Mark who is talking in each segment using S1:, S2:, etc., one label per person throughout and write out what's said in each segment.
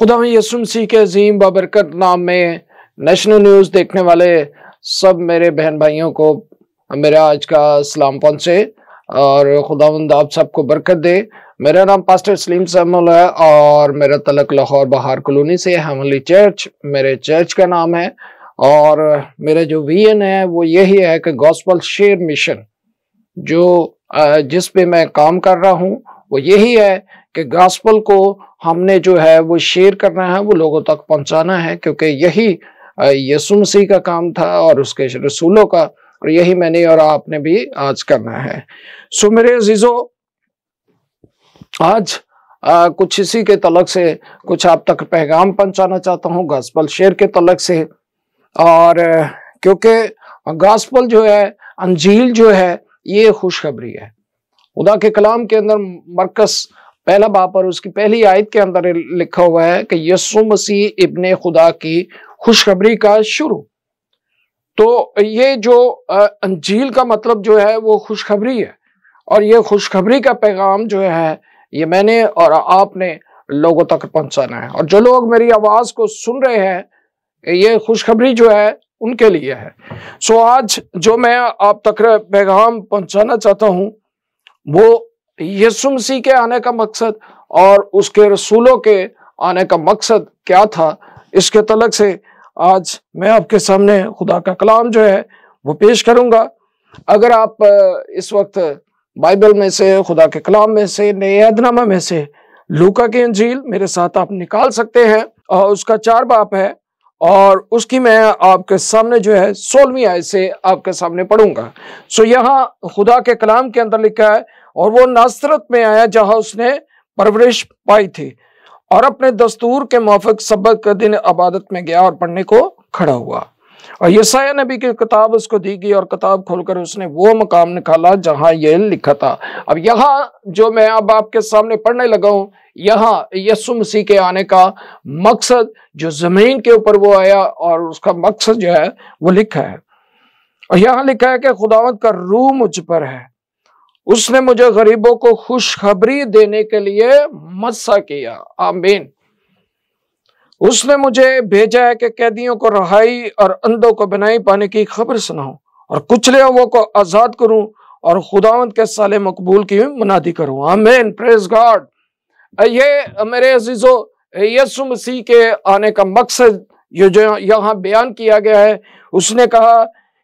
S1: खुदा यसुम सी के अजीम बाबरकत नाम में नेशनल न्यूज़ देखने वाले सब मेरे बहन भाइयों को मेरा आज का सलाम पहुँचे और खुदावंद आप सबको बरकत दे मेरा नाम पास्टर सलीम सहमल है और मेरा तलक लाहौर बहार कॉलोनी से हमली चर्च मेरे चर्च का नाम है और मेरा जो एन है वो यही है कि गॉस्पल शेर मिशन जो जिस पे मैं काम कर रहा हूँ वो यही है कि गॉस्पल को हमने जो है वो शेयर करना है वो लोगों तक पहुंचाना है क्योंकि यही यसु मसीह का काम था और उसके रसूलों का और यही मैंने और आपने भी आज करना है सो मेरे अजीजों आज आ, कुछ इसी के तलक से कुछ आप तक पैगाम पहुंचाना चाहता हूँ गॉस्पल शेर के तलक से और क्योंकि गॉस्पल जो है अंजील जो है ये खुशखबरी है उदा के कलाम के अंदर मरकस पहला बाप और उसकी पहली आयत के अंदर लिखा हुआ है कि यसु मसीह इबन खुदा की खुशखबरी का शुरू तो ये जो अंजील का मतलब जो है वो खुशखबरी है और ये खुशखबरी का पैगाम जो है ये मैंने और आपने लोगों तक पहुंचाना है और जो लोग मेरी आवाज़ को सुन रहे हैं ये खुशखबरी जो है उनके लिए है सो आज जो मैं आप तक पैगाम पहुंचाना चाहता हूं वो यसु मसीह के आने का मकसद और उसके रसूलों के आने का मकसद क्या था इसके तलक से आज मैं आपके सामने खुदा का कलाम जो है वो पेश करूंगा अगर आप इस वक्त बाइबल में से खुदा के कलाम में से नए अदनामा में से लूका की अंजील मेरे साथ आप निकाल सकते हैं और उसका चार बाप है और उसकी मैं आपके सामने जो है सोलहवीं आय से आपके सामने पढ़ूंगा सो यहाँ खुदा के कलाम के अंदर लिखा है और वो नासरत में आया जहां उसने परवरिश पाई थी और अपने दस्तूर के मुफिक सबक के दिन अबादत में गया और पढ़ने को खड़ा हुआ और यसाया नबी की किताब उसको दी गई और किताब खोलकर उसने वो मकाम निकाला जहां ये लिखा था अब यहाँ जो मैं अब आपके सामने पढ़ने लगा हूँ यहाँ यसु मसीह के आने का मकसद जो ज़मीन के ऊपर वो आया और उसका मकसद जो है वो लिखा है और यहाँ लिखा है कि खुदावत का रूह मुझ पर है उसने मुझे गरीबों को खुशखबरी देने के लिए मस्सा किया आमीन उसने मुझे भेजा है कि कैदियों को रहाई और अंधों को बनाई पाने की खबर सुनाऊं और कुचले को आजाद करूं और खुदावंत के साले मकबूल की मुनादी करूं आमीन प्रेज गॉड ये मेरे अजीजो यसु मसीह के आने का मकसद ये जो यहाँ बयान किया गया है उसने कहा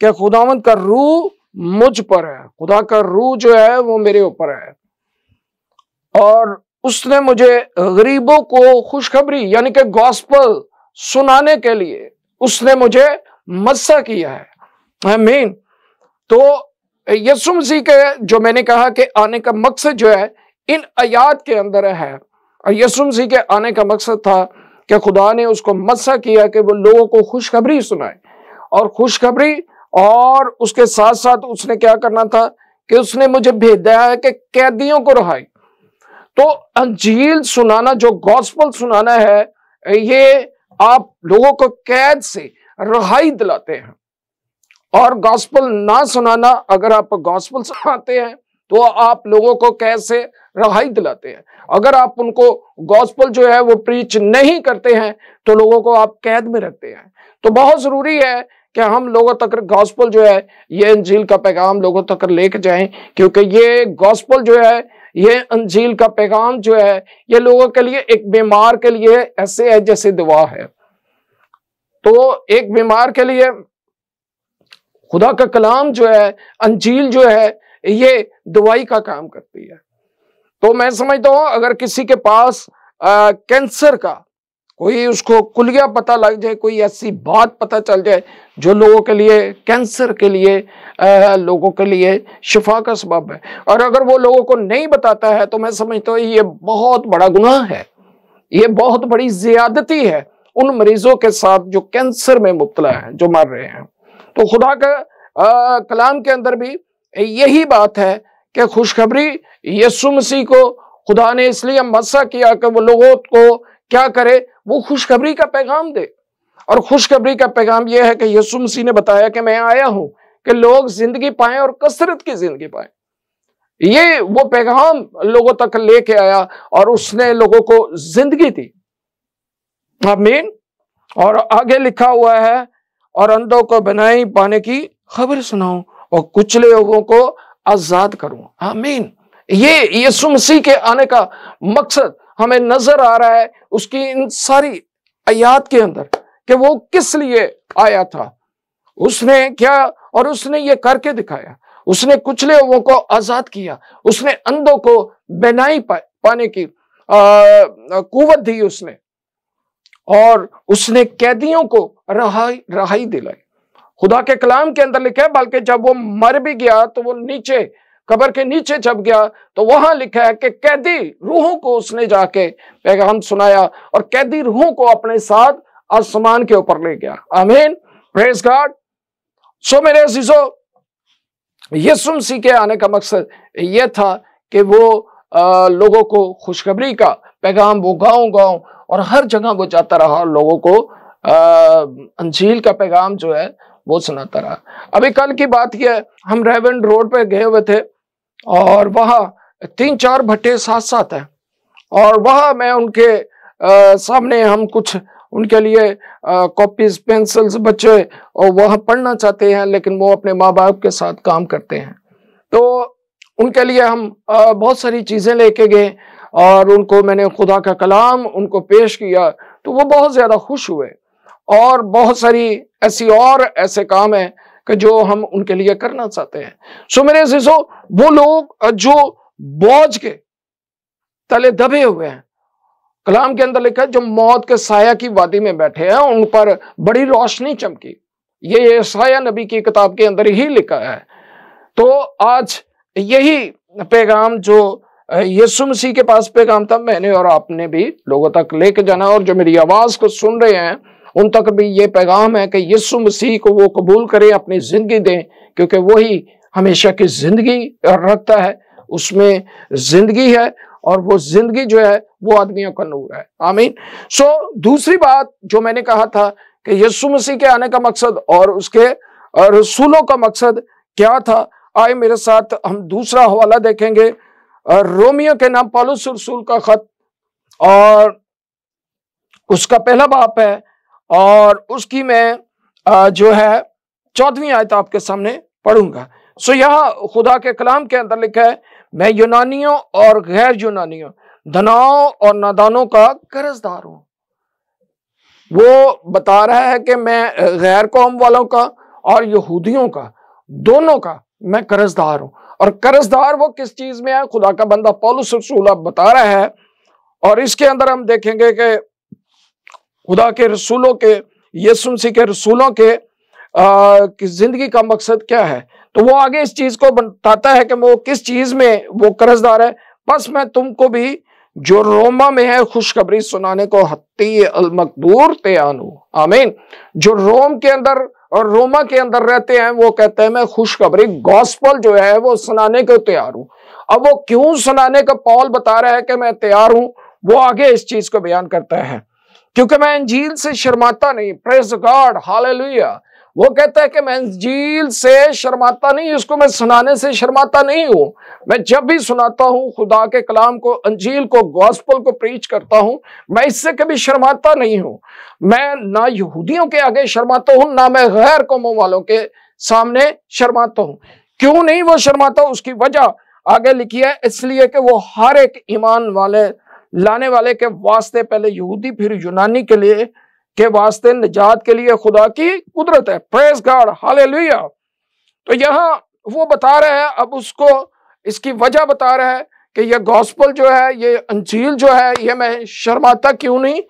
S1: कि खुदावंत का रूह मुझ पर है खुदा का रूह जो है वो मेरे ऊपर है और उसने मुझे गरीबों को खुशखबरी यानी कि गॉस्पल सुनाने के लिए उसने मुझे मस्सा किया है मीन तो यसु मसीह के जो मैंने कहा कि आने का मकसद जो है इन आयात के अंदर है और यसु मसीह के आने का मकसद था कि खुदा ने उसको मस्सा किया कि वो लोगों को खुशखबरी सुनाए और खुशखबरी और उसके साथ साथ उसने क्या करना था कि उसने मुझे भेज दिया है कि कैदियों को रहाई तो अंजील सुनाना जो गॉस्पल सुनाना है ये आप लोगों को कैद से रहाई दिलाते हैं और गॉस्पल ना सुनाना अगर आप गॉस्पल सुनाते हैं तो आप लोगों को कैसे रहाई दिलाते हैं अगर आप उनको गॉस्पल जो है वो प्रीच नहीं करते हैं तो लोगों को आप कैद में रखते हैं तो बहुत जरूरी है कि हम लोगों तक गॉस्पल जो है ये अंजील का पैगाम लोगों तक लेके जाएं क्योंकि ये गॉस्पल जो है ये अंजील का पैगाम जो है ये लोगों के लिए एक बीमार के लिए ऐसे है जैसे दुआ है तो एक बीमार के लिए खुदा का कलाम जो है अंजील जो है ये दवाई का काम करती है तो मैं समझता हूं अगर किसी के पास आ, कैंसर का कोई उसको कुलिया पता लग जाए कोई ऐसी बात पता चल जाए जो लोगों के लिए कैंसर के लिए आ, लोगों के लिए शिफा का सबब है और अगर वो लोगों को नहीं बताता है तो मैं समझता हूँ ये बहुत बड़ा गुनाह है ये बहुत बड़ी ज्यादती है उन मरीजों के साथ जो कैंसर में मुबतला है जो मर रहे हैं तो खुदा का कलाम के अंदर भी यही बात है कि खुशखबरी यसु मसीह को खुदा ने इसलिए मसा किया कि वो लोगों को क्या करे वो खुशखबरी का पैगाम दे और खुशखबरी का पैगाम यह है कि यसु मसीह ने बताया कि मैं आया हूं कि लोग जिंदगी पाए और कसरत की जिंदगी पाए ये वो पैगाम लोगों तक लेके आया और उसने लोगों को जिंदगी दी मीन और आगे लिखा हुआ है और अंधों को बनाई पाने की खबर सुनाऊं और कुचले लोगों को आजाद करूं आमीन ये यसु मसीह के आने का मकसद हमें नजर आ रहा है उसकी इन सारी आयात के अंदर कि वो किस लिए आया था उसने क्या और उसने ये करके दिखाया उसने कुचले हुओं को आजाद किया उसने अंधों को बेनाई पा, पाने की कुवत दी उसने और उसने कैदियों को रहाई रहाई दिलाई खुदा के कलाम के अंदर लिखा है बल्कि जब वो मर भी गया तो वो नीचे कबर के नीचे जब गया तो वहां लिखा है कि कैदी रूहों को उसने जाके पैगाम सुनाया और कैदी रूहों को अपने साथ आसमान के ऊपर ले गया आमीन प्रेस गार्ड सो मेरे अजीजो सुन सी के आने का मकसद यह था कि वो आ, लोगों को खुशखबरी का पैगाम वो गाँव गाँव और हर जगह वो जाता रहा और लोगों को अः अंजील का पैगाम जो है वो सुनाता रहा अभी कल की बात यह है हम रेवेंड रोड पे गए हुए थे और वहाँ तीन चार भट्टे साथ साथ हैं और वहाँ मैं उनके आ, सामने हम कुछ उनके लिए कॉपीज पेंसिल्स बच्चे और वह पढ़ना चाहते हैं लेकिन वो अपने माँ बाप के साथ काम करते हैं तो उनके लिए हम आ, बहुत सारी चीज़ें लेके गए और उनको मैंने खुदा का कलाम उनको पेश किया तो वो बहुत ज़्यादा खुश हुए और बहुत सारी ऐसी और ऐसे काम हैं कि जो हम उनके लिए करना चाहते हैं सो मेरे सिसो वो लोग जो बोझ के तले दबे हुए हैं कलाम के अंदर लिखा है जो मौत के साया की वादी में बैठे हैं उन पर बड़ी रोशनी चमकी ये साया नबी की किताब के अंदर ही लिखा है तो आज यही पैगाम जो यीशु मसीह के पास पैगाम था मैंने और आपने भी लोगों तक लेके जाना और जो मेरी आवाज को सुन रहे हैं उन तक भी ये पैगाम है कि यीशु मसीह को वो कबूल करें अपनी ज़िंदगी दें क्योंकि वही हमेशा की ज़िंदगी रखता है उसमें ज़िंदगी है और वो ज़िंदगी जो है वो आदमियों का नूर है आमीन सो so, दूसरी बात जो मैंने कहा था कि यीशु मसीह के आने का मकसद और उसके रसूलों का मकसद क्या था आए मेरे साथ हम दूसरा हवाला देखेंगे रोमियो के नाम पॉलुस रसूल का खत और उसका पहला बाप है और उसकी मैं जो है चौदहवीं आयत आपके सामने पढ़ूंगा सो यह खुदा के कलाम के अंदर लिखा है मैं यूनानियों और गैर यूनानियों धनाओं और नादानों का कर्जदार हूं वो बता रहा है कि मैं गैर कौम वालों का और यहूदियों का दोनों का मैं कर्जदार हूं और कर्जदार वो किस चीज में है खुदा का बंदा पौलुस रसूल बता रहा है और इसके अंदर हम देखेंगे कि खुदा के रसूलों के यसुम सी के रसूलों के ज़िंदगी का मकसद क्या है तो वो आगे इस चीज़ को बताता है कि वो किस चीज़ में वो कर्जदार है बस मैं तुमको भी जो रोमा में है खुशखबरी सुनाने को हती अलमकदूर तैयान हूँ आमीन जो रोम के अंदर और रोमा के अंदर रहते हैं वो कहते हैं मैं खुशखबरी गॉस्पल जो है वो सुनाने को तैयार हूँ अब वो क्यों सुनाने का पॉल बता रहा है कि मैं तैयार हूँ वो आगे इस चीज को बयान करता है क्योंकि मैं अंजील से शर्माता नहीं प्रेस गॉड हाल वो कहता है कि मैं अंजील से शर्माता नहीं उसको मैं सुनाने से शर्माता नहीं हूं मैं जब भी सुनाता हूं खुदा के कलाम को अंजील को गॉस्पल को प्रीच करता हूं मैं इससे कभी शर्माता नहीं हूं मैं ना यहूदियों के आगे शर्माता हूं ना मैं गैर कौमों वालों के सामने शर्माता हूं क्यों नहीं वो शर्माता उसकी वजह आगे लिखी है इसलिए कि वो हर एक ईमान वाले लाने वाले के वास्ते पहले यहूदी फिर यूनानी के लिए के वास्ते निजात के लिए खुदा की कुदरत है प्रेस गार्ड हाल तो यहाँ वो बता रहे हैं अब उसको इसकी वजह बता रहे हैं कि यह गॉस्पल जो है ये अंजील जो है ये मैं शर्माता क्यों नहीं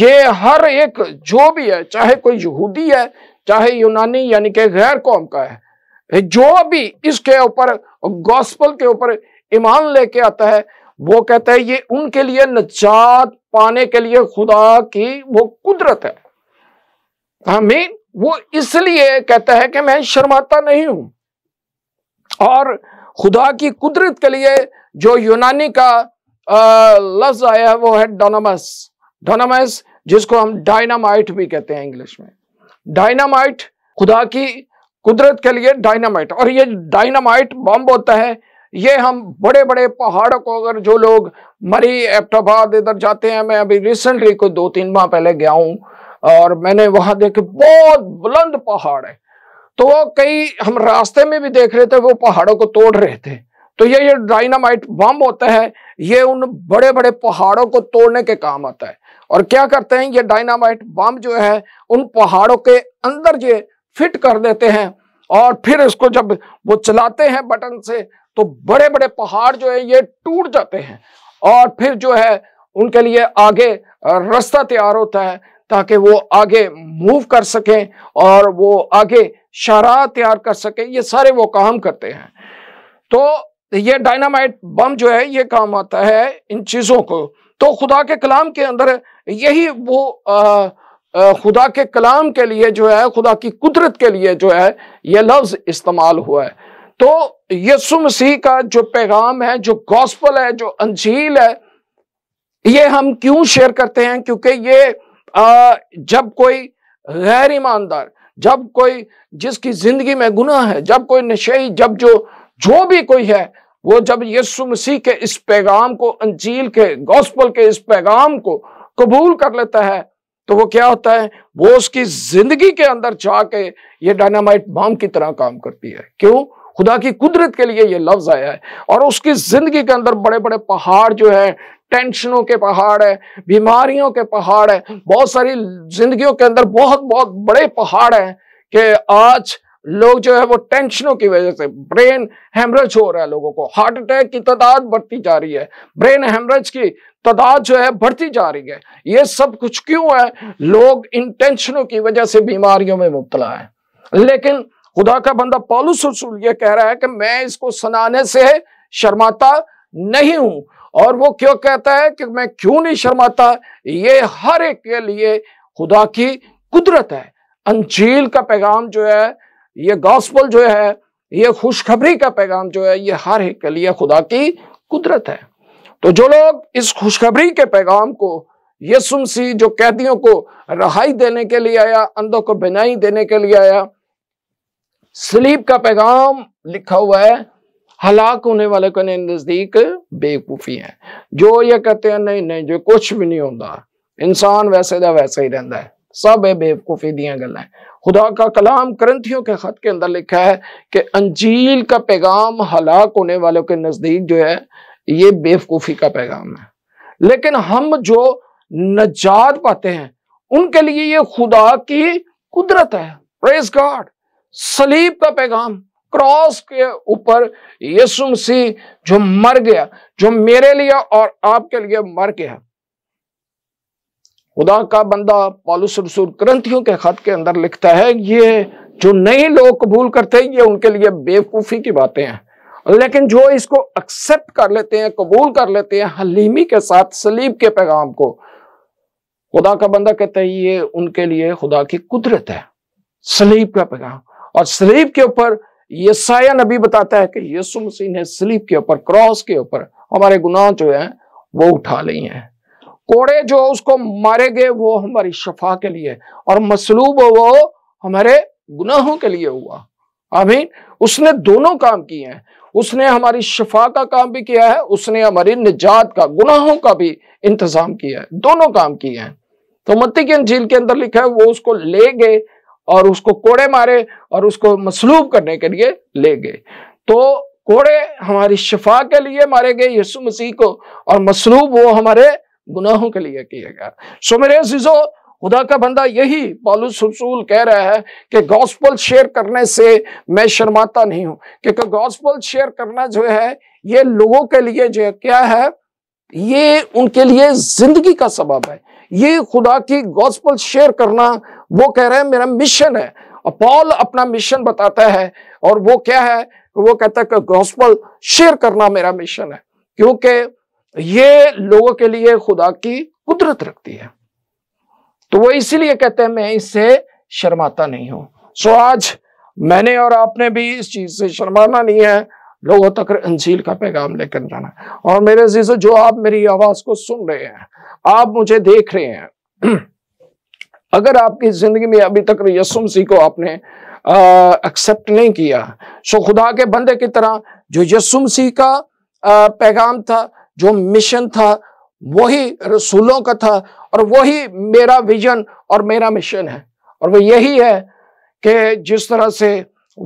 S1: ये हर एक जो भी है चाहे कोई यहूदी है चाहे यूनानी यानी कि गैर कौम का है जो भी इसके ऊपर गॉस्पल के ऊपर ईमान लेके आता है वो कहता है ये उनके लिए नजात पाने के लिए खुदा की वो कुदरत है हमें वो इसलिए कहता है कि मैं शर्माता नहीं हूं और खुदा की कुदरत के लिए जो यूनानी का लफ्ज आया है वो है डोनामस डोनामस जिसको हम डायनामाइट भी कहते हैं इंग्लिश में डायनामाइट खुदा की कुदरत के लिए डायनामाइट और ये डायनामाइट बम होता है ये हम बड़े बड़े पहाड़ों को अगर जो लोग मरी एप्टाबाद इधर जाते हैं मैं अभी रिसेंटली कोई दो तीन माह पहले गया हूं और मैंने वहां देखे बहुत बुलंद पहाड़ है तो वो कई हम रास्ते में भी देख रहे थे वो पहाड़ों को तोड़ रहे थे तो ये ये डायनामाइट बम होता है ये उन बड़े बड़े पहाड़ों को तोड़ने के काम आता है और क्या करते हैं ये डायनामाइट बम जो है उन पहाड़ों के अंदर ये फिट कर देते हैं और फिर उसको जब वो चलाते हैं बटन से तो बड़े बड़े पहाड़ जो है ये टूट जाते हैं और फिर जो है उनके लिए आगे रास्ता तैयार होता है ताकि वो आगे मूव कर सकें और वो आगे शराह तैयार कर सकें ये सारे वो काम करते हैं तो ये डायनामाइट बम जो है ये काम आता है इन चीज़ों को तो खुदा के कलाम के अंदर यही वो आ, आ, खुदा के कलाम के लिए जो है खुदा की कुदरत के लिए जो है ये लफ्ज़ इस्तेमाल हुआ है तो यसु मसीह का जो पैगाम है जो गॉस्पल है जो अंजील है ये हम क्यों शेयर करते हैं क्योंकि ये आ, जब कोई गैर ईमानदार जब कोई जिसकी जिंदगी में गुनाह है जब कोई नशे जब जो जो भी कोई है वो जब यीशु मसीह के इस पैगाम को अंजील के गॉस्पल के इस पैगाम को कबूल कर लेता है तो वो क्या होता है वो उसकी जिंदगी के अंदर जाके ये डायनामाइट बम की तरह काम करती है क्यों खुदा की कुदरत के लिए ये लफ्ज़ आया है और उसकी ज़िंदगी के अंदर बड़े बड़े पहाड़ जो है टेंशनों के पहाड़ है बीमारियों के पहाड़ है बहुत सारी जिंदगियों के अंदर बहुत बहुत बड़े पहाड़ हैं कि आज लोग जो है वो टेंशनों की वजह से ब्रेन हेमरेज हो रहा है लोगों को हार्ट अटैक की तादाद बढ़ती जा रही है ब्रेन हेमरेज की तादाद जो है बढ़ती जा रही है ये सब कुछ क्यों है लोग इन टेंशनों की वजह से बीमारियों में मुबतला है लेकिन खुदा का बंदा पॉलुस ससूल यह कह रहा है कि मैं इसको सुनाने से शर्माता नहीं हूं और वो क्यों कहता है कि मैं क्यों नहीं शर्माता ये हर एक के लिए खुदा की कुदरत है अंजील का पैगाम जो है ये गॉस्पल जो है ये खुशखबरी का पैगाम जो है ये हर एक के लिए खुदा की कुदरत है तो जो लोग इस खुशखबरी के पैगाम को यह सुनसी जो कैदियों को रहाई देने के लिए आया अंधों को बिनाई देने के लिए आया स्लीप का पैगाम लिखा हुआ है हलाक होने वाले को नज़दीक बेवकूफ़ी है जो ये कहते हैं नहीं नहीं जो कुछ भी नहीं होता इंसान वैसे दा वैसे ही रहता है सब है बेवकूफ़ी दिया गल खुदा का कलाम ग्रंथियों के खत के अंदर लिखा है कि अंजील का पैगाम हलाक होने वालों के नज़दीक जो है ये बेवकूफ़ी का पैगाम है लेकिन हम जो नजात पाते हैं उनके लिए ये खुदा की कुदरत है प्रेस गॉड सलीब का पैगाम क्रॉस के ऊपर यीशु मसीह जो मर गया जो मेरे लिए और आपके लिए मर गया खुदा का बंदा पॉलुस रसूल ग्रंथियों के खत के अंदर लिखता है ये जो नई लोग कबूल करते हैं ये उनके लिए बेवकूफ़ी की बातें हैं लेकिन जो इसको एक्सेप्ट कर लेते हैं कबूल कर लेते हैं हलीमी के साथ सलीब के पैगाम को खुदा का बंदा कहता है ये उनके लिए खुदा की कुदरत है सलीब का पैगाम और स्लीप के ऊपर यसाया नबी बताता है कि यीशु मसीह ने स्लीप के ऊपर क्रॉस के ऊपर हमारे गुनाह जो है वो उठा लिए हैं कोड़े जो उसको मारे गए वो हमारी शफा के लिए और मसलूब वो हमारे गुनाहों के लिए हुआ आमीन उसने दोनों काम किए हैं उसने हमारी शफा का काम भी किया है उसने हमारी निजात का गुनाहों का भी इंतजाम किया है दोनों काम किए हैं तो मत्ती की अंजील के अंदर लिखा है वो उसको ले गए और उसको कोड़े मारे और उसको मसलूब करने के लिए ले गए तो कोड़े हमारी शफा के लिए मारे गए यीशु मसीह को और मसलूब वो हमारे गुनाहों के लिए किया गया सो मेरे जीजो खुदा का बंदा यही पॉलुस रसूल कह रहा है कि गॉस्पल शेयर करने से मैं शर्माता नहीं हूं क्योंकि गॉस्पल शेयर करना जो है ये लोगों के लिए जो क्या है ये उनके लिए जिंदगी का सबब है ये खुदा की गॉस्पल शेयर करना वो कह रहे हैं मेरा मिशन है पॉल अपना मिशन बताता है और वो क्या है वो कहता है गॉस्पल शेयर करना मेरा मिशन है क्योंकि ये लोगों के लिए खुदा की कुदरत रखती है तो वो इसीलिए कहते हैं मैं इससे शर्माता नहीं हूं सो आज मैंने और आपने भी इस चीज से शर्माना नहीं है लोगों तक अंजील का पैगाम लेकर जाना और मेरे जीजो जो आप मेरी आवाज को सुन रहे हैं आप मुझे देख रहे हैं अगर आपकी जिंदगी में अभी तक यसुम सी को आपने एक्सेप्ट नहीं किया सो खुदा के बंदे की तरह जो यसुम सी का पैगाम था जो मिशन था वही रसूलों का था और वही मेरा विजन और मेरा मिशन है और वो यही है कि जिस तरह से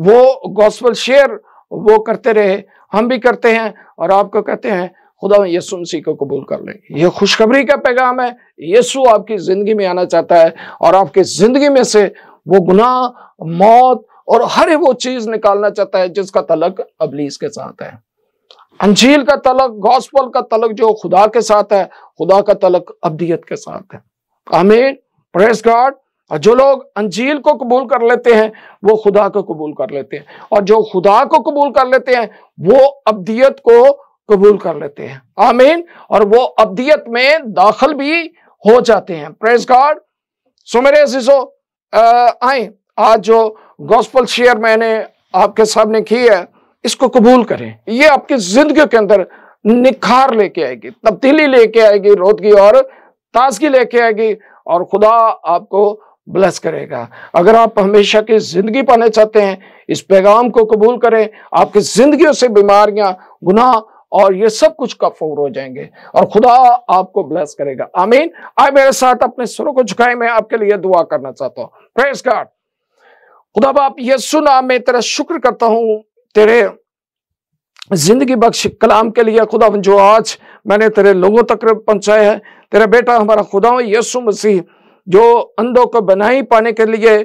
S1: वो गॉस्पल शेयर वो करते रहे हम भी करते हैं और आपको कहते हैं खुदा यसु मसीह को कबूल कर ले यह खुशखबरी का पैगाम है यसु आपकी ज़िंदगी में आना चाहता है और आपकी ज़िंदगी में से वो गुनाह मौत और हर वो चीज़ निकालना चाहता है जिसका तलक अबलीस के साथ है अंजील का तलक गॉस्पल का तलक जो खुदा के साथ है खुदा का तलक अबियत के साथ है आमीन प्रेस गॉड और जो लोग अंजील को कबूल कर लेते हैं वो खुदा को कबूल कर लेते हैं और जो खुदा को कबूल कर लेते हैं वो अब्दियत को कबूल कर लेते हैं आमीन और वो अब्दियत में दाखिल भी हो जाते हैं प्रेस गॉड सो आए आज जो गॉस्पल शेयर मैंने आपके सामने की है इसको कबूल करें ये आपकी जिंदगी के अंदर निखार लेके आएगी तब्दीली लेके आएगी रोदगी और ताजगी लेके आएगी और खुदा आपको ब्लेस करेगा अगर आप हमेशा की जिंदगी पाने चाहते हैं इस पैगाम को कबूल करें आपकी जिंदगी से बीमारियां गुनाह और ये सब कुछ कफूर हो जाएंगे और खुदा आपको ब्लेस करेगा आमीन आए मेरे साथ अपने सुरों को झुकाए मैं आपके लिए दुआ करना चाहता हूँ प्रेस गार्ड खुदा बाप ये सुना मैं तेरा शुक्र करता हूं तेरे जिंदगी बख्श कलाम के लिए खुदा जो आज मैंने तेरे लोगों तक पहुंचाया है तेरा बेटा हमारा खुदा यसु मसीह जो अंधों को बनाई पाने के लिए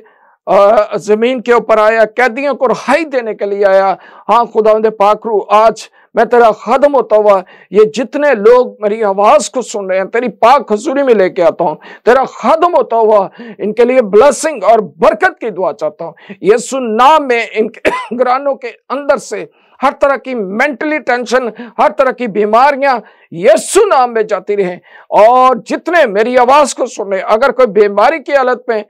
S1: ज़मीन के ऊपर आया कैदियों को रहाई देने के लिए आया हाँ खुदा पाखरू आज मैं तेरा खत्म होता हुआ ये जितने लोग मेरी आवाज़ को सुन रहे हैं तेरी पाक हजूरी में लेके आता हूँ तेरा खत्म होता हुआ इनके लिए ब्लसिंग और बरकत की दुआ चाहता हूँ ये नाम में इनके घरानों के अंदर से हर तरह की मेंटली टेंशन हर तरह की बीमारियां यस्सु नाम में जाती रहे और जितने मेरी आवाज को सुने अगर कोई बीमारी की हालत में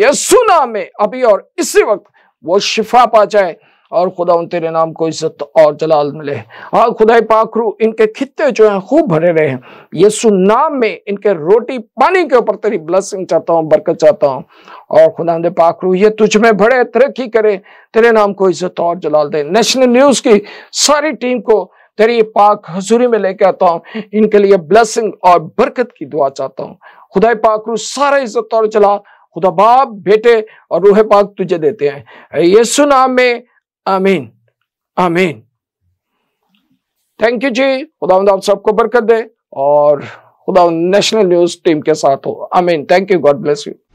S1: यस्सु नाम में अभी और इसी वक्त वो शिफा पा जाए और खुदा उन तेरे नाम को इज्जत और जलाल मिले और हाँ, खुदा पाखरू इनके खिते जो हैं खूब भरे रहे हैं यीशु नाम में इनके रोटी पानी के ऊपर तेरी ब्लसिंग चाहता हूँ बरकत चाहता हूँ और खुदा दे पाखरू ये तुझ में भरे तरक्की करे तेरे नाम को इज्जत और जलाल दे नेशनल न्यूज की सारी टीम को तेरी पाक हजूरी में लेके आता हूँ इनके लिए ब्लसिंग और बरकत की दुआ चाहता हूँ खुदा पाखरू सारा इज्जत और जलाल खुदा बाप बेटे और रूह पाक तुझे देते हैं यीशु नाम में आमीन आमीन थैंक यू जी खुदा आप सबको बरकत दे और खुदा नेशनल न्यूज टीम के साथ हो आमीन thank you God bless you